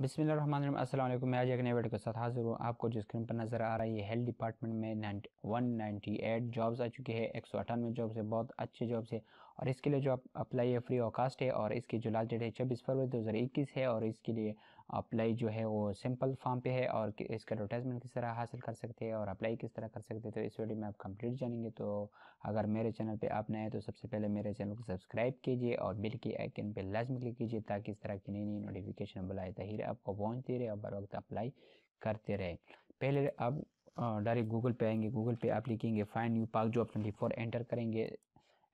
बसमिल मैं आज एक नए वीडियो के साथ हाजिर हूँ आपको जो स्क्रीन पर नज़र आ रही है हेल्थ डिपार्टमेंट में वन नाइन्टी एट जॉब्स आ चुकी है एक सौ अठानवे जॉब्स है बहुत अच्छे जॉब्स है और इसके लिए जो आप अप्लाई है फ्री ऑफ कास्ट है और इसकी जो लास्ट डेट है छब्बीस फरवरी दो हज़ार इक्कीस है और इसके लिए अप्लाई जो है वो सिंपल फॉर्म पे है और इसका एडवर्टाइजमेंट किस तरह हासिल कर सकते हैं और अप्लाई किस तरह कर सकते हैं तो इस वीडियो में आप कंप्लीट जानेंगे तो अगर मेरे चैनल पे आप नए हैं तो सबसे पहले मेरे चैनल को सब्सक्राइब कीजिए और बिल के आइकन पे लाजमी क्लिक कीजिए ताकि इस तरह की नई नई नोटिफिकेशन बुलाए तहिर आपको पहुँचती रहे और बर वक्त अप्लाई करते रहे पहले आप डायरेक्ट गूगल पे आएंगे गूगल पे आप लिखेंगे फाइन न्यू पार्क आप ट्वेंटी फोर एंटर करेंगे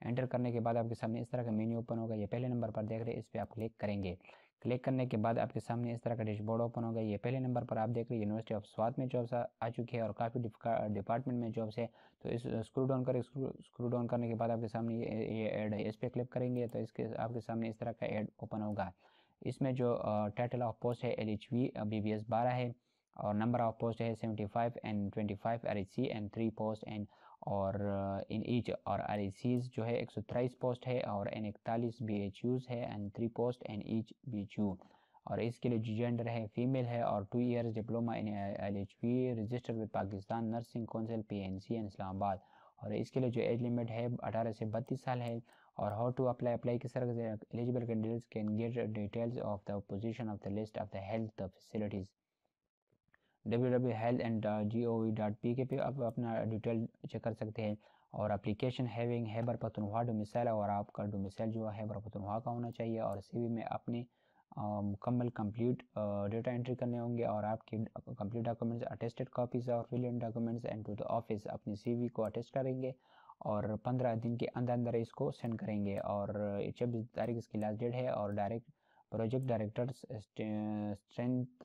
एंटर करने के बाद आपके सामने इस तरह का मेन्यू ओपन होगा ये पहले नंबर पर देख रहे हैं इस पर आप क्लिक करेंगे क्लिक करने के बाद आपके सामने इस तरह का डैशबोर्ड ओपन होगा ये पहले नंबर पर आप देख रहे हैं यूनिवर्सिटी ऑफ स्वाद में जॉब्स आ चुकी है और काफ़ी डिपार्टमेंट में जॉब्स है तो इस स्क्रू डाउन कर स्क्रू डाउन करने के बाद आपके सामने ये एड है इस पर क्लिक करेंगे तो इसके आपके सामने इस तरह का एड ओपन होगा इसमें जो टाइटल ऑफ पोस्ट है L H V B B S बारह है और नंबर ऑफ पोस्ट है 75 and 25 R and three post and और इन uh, ईच और आर जो है एक पोस्ट है और एन इकतालीस बी एच यूज़ है and three post and each B H U और इसके लिए जो जेंडर है फीमेल है और two years diploma in L H P registered with Pakistan nursing council P N C and Islamabad और इसके लिए जो एज लिमिट है 18 से बत्तीस साल है और हाउ टू अप्लाई अप्लाई किस तरह eligible candidates can get details of the position of the list of the health facilities W W health and G O V dot P K पे आप अपना डिटेल चेक कर सकते हैं और application having Khyber Pakhtunkhwa domicile और आपका डोमिसाइल जो है हैबर पतनवा का होना चाहिए और सी में अपने मुकम्मल कंप्लीट डेटा एंट्री करने होंगे और आपके कंप्लीट डॉक्यूमेंट्स अटेस्टेड कॉपीज और fill in documents and to the office अपनी सीवी को अटेस्ट करेंगे और पंद्रह दिन के अंदर अंदर इसको सेंड करेंगे और छब्बीस तारीख इसकी लास्ट डेट है और direct project director strength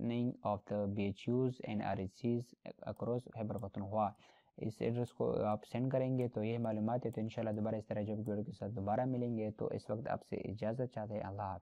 ning of the BHUs and RHCs across Khyber Pakhtunkhwa इस एड्रेस को आप सेंड करेंगे तो ये मालूम है तो इंशाल्लाह दोबारा इस तरह जब वीडियो के साथ दोबारा मिलेंगे तो इस वक्त आपसे इजाज़त चाहते हैं अल्लाह